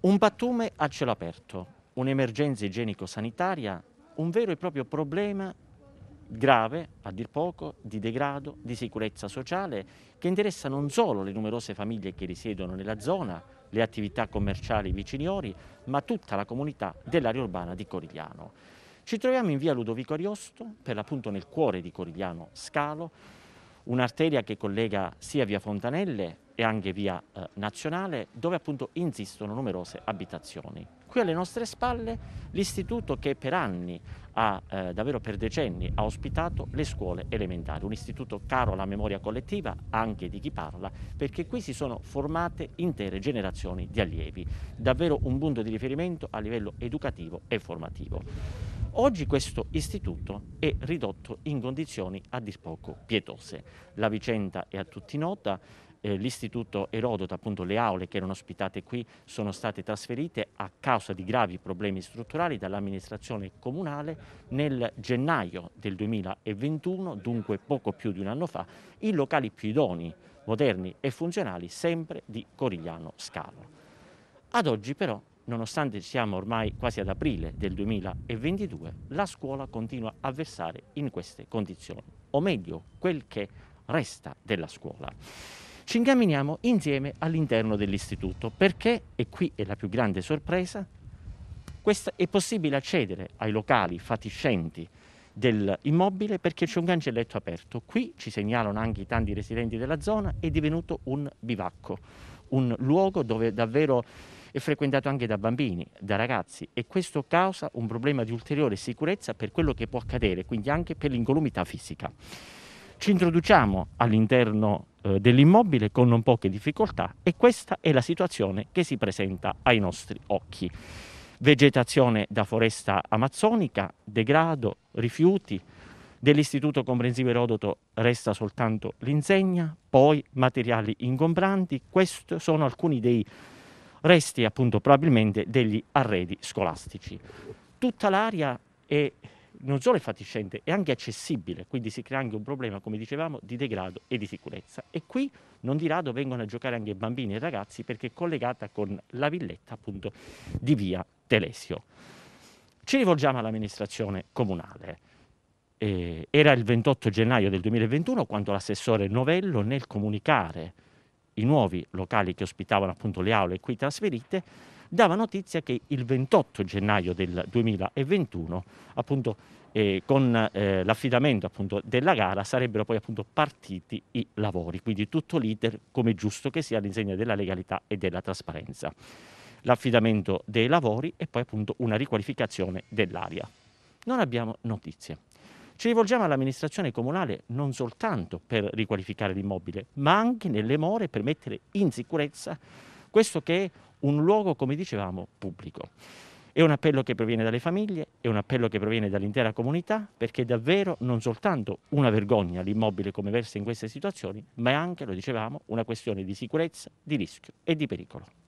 Un battume a cielo aperto, un'emergenza igienico-sanitaria, un vero e proprio problema grave, a dir poco, di degrado, di sicurezza sociale, che interessa non solo le numerose famiglie che risiedono nella zona, le attività commerciali viciniori, ma tutta la comunità dell'area urbana di Corigliano. Ci troviamo in via Ludovico Ariosto, per l'appunto nel cuore di Corigliano Scalo, un'arteria che collega sia via Fontanelle e anche via eh, nazionale, dove appunto insistono numerose abitazioni. Qui alle nostre spalle l'istituto che per anni, ha, eh, davvero per decenni, ha ospitato le scuole elementari, un istituto caro alla memoria collettiva anche di chi parla, perché qui si sono formate intere generazioni di allievi, davvero un punto di riferimento a livello educativo e formativo. Oggi questo istituto è ridotto in condizioni a dir poco pietose. La vicenda è a tutti nota, eh, l'istituto Erodoto, appunto le aule che erano ospitate qui, sono state trasferite a causa di gravi problemi strutturali dall'amministrazione comunale nel gennaio del 2021, dunque poco più di un anno fa, in locali più idoni, moderni e funzionali, sempre di Corigliano Scalo. Ad oggi però nonostante siamo ormai quasi ad aprile del 2022, la scuola continua a versare in queste condizioni, o meglio, quel che resta della scuola ci incamminiamo insieme all'interno dell'istituto perché, e qui è la più grande sorpresa, è possibile accedere ai locali fatiscenti dell'immobile perché c'è un cancelletto aperto. Qui ci segnalano anche i tanti residenti della zona, è divenuto un bivacco, un luogo dove davvero è frequentato anche da bambini, da ragazzi e questo causa un problema di ulteriore sicurezza per quello che può accadere, quindi anche per l'incolumità fisica. Ci introduciamo all'interno eh, dell'immobile con non poche difficoltà e questa è la situazione che si presenta ai nostri occhi. Vegetazione da foresta amazzonica, degrado, rifiuti, Dell'Istituto Comprensivo Erodoto resta soltanto l'insegna, poi materiali ingombranti. Questi sono alcuni dei resti, appunto, probabilmente degli arredi scolastici. Tutta l'area è non solo è fatiscente, è anche accessibile, quindi si crea anche un problema, come dicevamo, di degrado e di sicurezza. E qui non di rado vengono a giocare anche bambini e ragazzi perché è collegata con la villetta appunto di via Telesio. Ci rivolgiamo all'amministrazione comunale. Eh, era il 28 gennaio del 2021 quando l'assessore Novello nel comunicare i nuovi locali che ospitavano appunto le aule qui trasferite dava notizia che il 28 gennaio del 2021, appunto, eh, con eh, l'affidamento appunto, della gara sarebbero poi appunto, partiti i lavori, quindi tutto l'iter come giusto che sia all'insegna della legalità e della trasparenza. L'affidamento dei lavori e poi appunto una riqualificazione dell'area. Non abbiamo notizie. Ci rivolgiamo all'amministrazione comunale non soltanto per riqualificare l'immobile, ma anche nelle more per mettere in sicurezza questo che è un luogo, come dicevamo, pubblico. È un appello che proviene dalle famiglie, è un appello che proviene dall'intera comunità, perché è davvero non soltanto una vergogna l'immobile come versa in queste situazioni, ma è anche, lo dicevamo, una questione di sicurezza, di rischio e di pericolo.